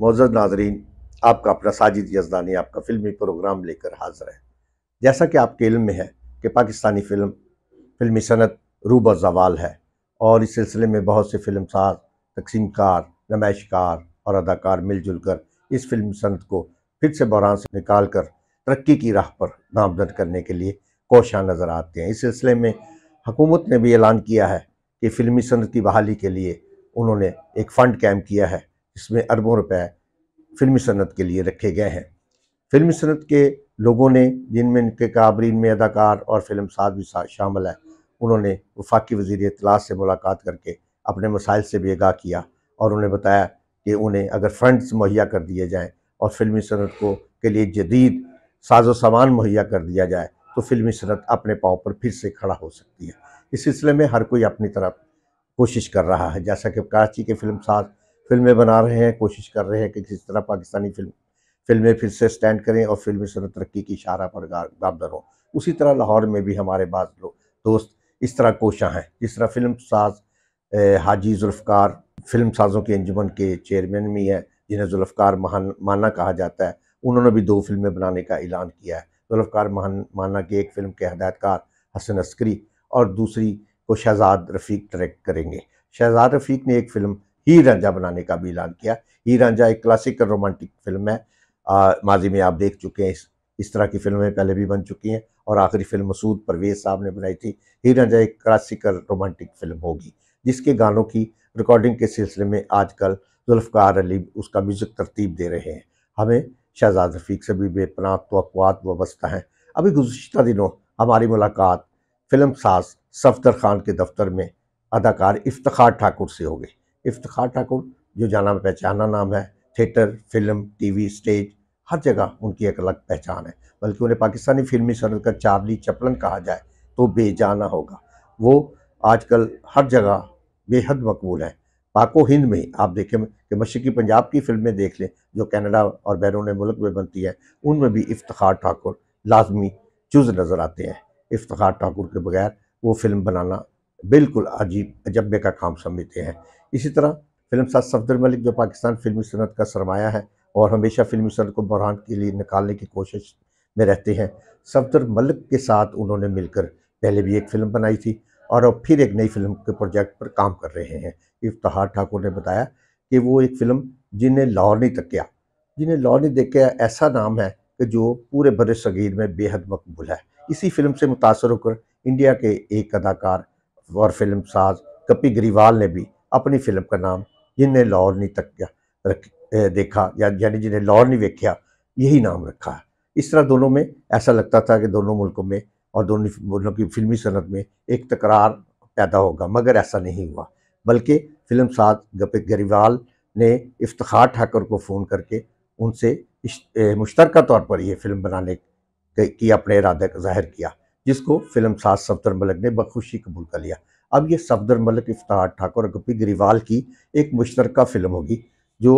मोजद नाजरीन आपका अपना साजिद यजदानी आपका फिल्मी प्रोग्राम लेकर हाजिर है जैसा कि आपके इल्म में है कि पाकिस्तानी फ़िल्म फिल्मी सनत रूब जवाल है और इस सिलसिले में बहुत से फिल्म साज तकसीमकार नमाइशकार और अदाकार मिलजुल कर इस फिल्म सनत को फिर से बहरान से निकाल कर तरक्की की राह पर नामजद करने के लिए कोशां नज़र आते हैं इस सिलसिले में हुकूमत ने भी ऐलान किया है कि फिल्मी सनत की बहाली के लिए उन्होंने एक फ़ंड कैम किया है इसमें अरबों रुपए फिल्मी सनत के लिए रखे गए हैं फिल्मी सनत के लोगों ने जिनमें इनके काबरीन में अदाकार और फिल्म साज भी शामिल है उन्होंने वफाकी वजीर इतलात से मुलाकात करके अपने मसाइल से भी आगाह किया और उन्हें बताया कि उन्हें अगर फंड्स मुहैया कर दिए जाएँ और फिल्मी सनत को के लिए जदीद साजो सामान मुहैया कर दिया जाए तो फिल्मी सनत अपने पाँव पर फिर से खड़ा हो सकती है इस सिलसिले में हर कोई अपनी तरफ कोशिश कर रहा है जैसा कि कराची के फिल्म साज फिल्में बना रहे हैं कोशिश कर रहे हैं कि किस तरह पाकिस्तानी फिल्म फिल्में फिर से स्टैंड करें और फिल्में सर तरक्की की इशारा पर गामदर हों उसी तरह लाहौर में भी हमारे बाद दोस्त इस तरह कोशा हैं जिस तरह फिल्म साज हाजी जुल्फकार फिल्म साजों के अंजुमन के चेयरमैन भी हैं जिन्हें जुल्फकार महान माना कहा जाता है उन्होंने भी दो फिल्में बनाने का ऐलान किया है जुल्फकार महान माना की एक फ़िल्म के हदायतकार हसन अस्करी और दूसरी को शहजाद रफ़ीक डायरेक्ट करेंगे शहजाद रफ़ीक ने एक फ़िल्म ही रंझा बनाने का भी ऐलान किया ही रंझा एक क्लासिक रोमांटिक फिल्म है आ, माजी में आप देख चुके हैं इस इस तरह की फिल्में पहले भी बन चुकी हैं और आखिरी फिल्म मसूद परवेज साहब ने बनाई थी ही रंझा एक क्लासिकल रोमांटिक फिल्म होगी जिसके गानों की रिकॉर्डिंग के सिलसिले में आजकल जुल्फकार अली उसका म्यूज़िक तरतीब दे रहे हैं हमें शहजाद रफ़ीक से भी बेपनाह अकवात वस्ता हैं अभी गुजशत दिनों हमारी मुलाकात फिल्म साज सफदर खान के दफ्तर में अदाकार इफ्तार ठाकुर से हो गई इफ्तार ठाकुर जो जाना पहचाना नाम है थिएटर फिल्म टीवी स्टेज हर जगह उनकी एक अलग पहचान है बल्कि उन्हें पाकिस्तानी फिल्मी सनत का चार्ली चपलन कहा जाए तो बेजाना होगा वो आजकल हर जगह बेहद मकबूल है पाको हिंद में आप देखें कि मशरकी पंजाब की फिल्में देख लें जो कनाडा और बैरून मुल्क में बनती है उनमें भी इफ्तार ठाकुर लाजमी चुज नज़र आते हैं इफ्तार ठाकुर के बगैर वो फिल्म बनाना बिल्कुल अजीब अजबे का काम समझते हैं इसी तरह फिल्म साज सफदर मलिक जो पाकिस्तान फिल्मी सनत का सरमाया है और हमेशा फिल्मी सनत को बुरहान के लिए निकालने की कोशिश में रहते हैं सफदर मलिक के साथ उन्होंने मिलकर पहले भी एक फ़िल्म बनाई थी और अब फिर एक नई फिल्म के प्रोजेक्ट पर काम कर रहे हैं इफ्तार ठाकुर ने बताया कि वो एक फ़िल्म जिन्हें लाहौर नहीं तक किया जिन्हें लाहौर नहीं देख ऐसा नाम है कि जो पूरे बर सगीर में बेहद मकबूल है इसी फिल्म से मुतासर होकर इंडिया के एक अदाकार और फिल्म साज कपी ग्रीवाल ने भी अपनी फिल्म का नाम जिन्हें लाहौर नहीं तक देखा या यानी जिन्हें लाहौर नहीं देखा यही नाम रखा है इस तरह दोनों में ऐसा लगता था कि दोनों मुल्कों में और दोनों मुल्कों की फिल्मी सनत में एक तकरार पैदा होगा मगर ऐसा नहीं हुआ बल्कि फिल्म साज गपी गरीवाल ने इफ्तार ठाकर को फ़ोन करके उनसे मुश्तरक तौर पर यह फ़िल्म बनाने की अपने इरादे का जाहिर किया जिसको फिल्म साज सफदर मलक ने बखुशी कबूल कर लिया अब ये सफदर मलक इफ्तार ठाकुर और गुप्पी ग्रीवाल की एक मुश्तरका फ़िल्म होगी जो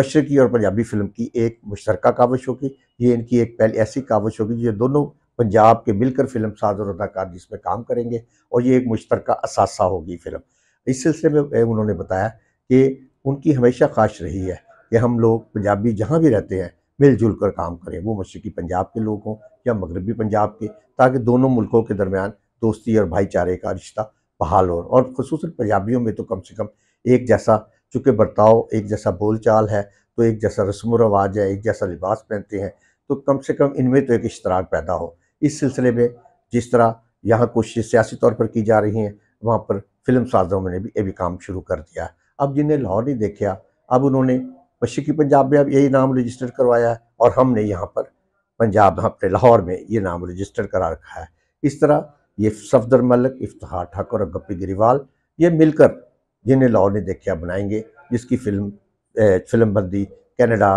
मशरकी और पंजाबी फ़िल्म की एक मुश्तरका काविश होगी ये इनकी एक पहली ऐसी काविश होगी जो दोनों पंजाब के मिलकर फिल्म साज और अदाकार जिसमें काम करेंगे और ये एक मुश्तरका असासा होगी फिल्म इस सिलसिले में उन्होंने बताया कि उनकी हमेशा ख्वाहिश रही है कि हम लोग पंजाबी जहाँ भी रहते हैं मिलजुल कर काम करें वो मशरकी पंजाब के लोग हों या मगरबी पंजाब के ताकि दोनों मुल्कों के दरमियान दोस्ती और भाईचारे का रिश्ता बहाल हो और खसूस पंजाबियों में तो कम से कम एक जैसा चूँकि बर्ताव एक जैसा बोल चाल है तो एक जैसा रस्म रवाज है एक जैसा लिबास पहनते हैं तो कम से कम इनमें तो एक इश्तराक पैदा हो इस सिलसिले में जिस तरह यहाँ कोशिश सियासी तौर पर की जा रही हैं वहाँ पर फिल्म साजों ने भी ये भी काम शुरू कर दिया अब जिन्हें लाहौर नहीं देखा अब उन्होंने मशीकी पंजाब में अब यही नाम रजिस्टर करवाया है और हमने यहाँ पर पंजाब अपने लाहौर में ये नाम रजिस्टर करा रखा है इस तरह ये सफदर मलक इफ्तार ठाकुर और गप्पी गिरीवाल ये मिलकर जिन्हें लाहौर ने देखे बनाएंगे जिसकी फिल्म फिल्मबंदी कैनेडा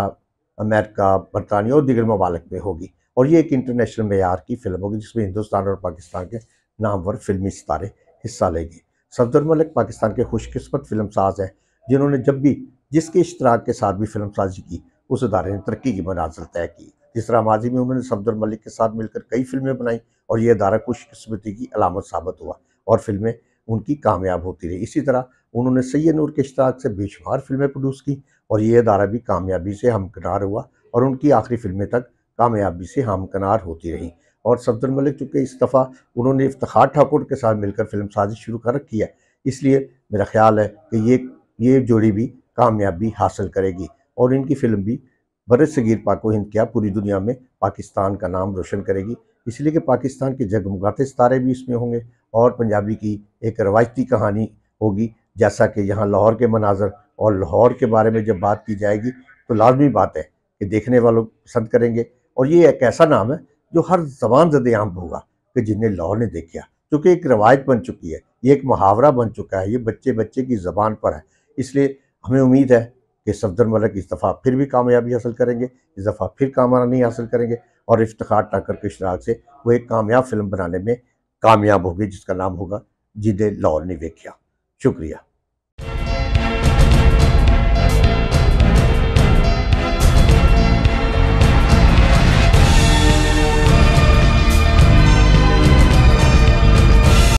अमेरिका बरतानिया और दीगर ममालक में होगी और ये एक इंटरनेशनल मैार की फिल्म होगी जिसमें हिंदुस्तान और पाकिस्तान के नामवर फिल्मी सितारे हिस्सा लेंगे सफदर मलिक पाकिस्तान के खुशकस्मत फिल्म साज हैं जिन्होंने जब भी जिसके इश्तराक के साथ भी फिल्म साजी की उस अदारे ने तरक्की की मनाजर तय की जिस तरह माजी में उन्होंने समदर मलिक के साथ मिलकर कई फिल्में बनाई और ये अदारा खुशकस्मती की अलामत साबित हुआ और फिल्में उनकी कामयाब होती रही इसी तरह उन्होंने सैद नूर के इश्ताक से बेशुमार फिल्में प्रोड्यूस की और ये अदारा भी कामयाबी से हमकनार हुआ और उनकी आखिरी फिल्में तक कामयाबी से हमकनार होती रहीं और सफदर मलिक चूँकि इस दफ़ा उन्होंने इफ्तार ठाकुर के साथ मिलकर फिल्म साजिश शुरू कर रखी है इसलिए मेरा ख्याल है कि ये ये जोड़ी भी कामयाबी हासिल करेगी और इनकी फिल्म भी भरत सगीर पाको हिंद क्या पूरी दुनिया में पाकिस्तान का नाम रोशन करेगी इसलिए कि पाकिस्तान के जगमगाते सितारे भी इसमें होंगे और पंजाबी की एक रवायती कहानी होगी जैसा कि यहाँ लाहौर के मनाजर और लाहौर के बारे में जब बात की जाएगी तो लाजमी बात है कि देखने वालों पसंद करेंगे और ये एक ऐसा नाम है जो हर जबान जद आम होगा कि जिन्हें लाहौर ने देखा क्योंकि एक रवायत बन चुकी है ये एक मुहावरा बन चुका है ये बच्चे बच्चे की ज़बान पर है इसलिए हमें उम्मीद है कि सफदर मलक इस दफ़ा फिर भी कामयाबी हासिल करेंगे इस दफ़ा फिर नहीं हासिल करेंगे और इफ्तार टाकर के इशराक से वो एक कामयाब फिल्म बनाने में कामयाब होगी जिसका नाम होगा जिदे लाहौर ने वेख्या शुक्रिया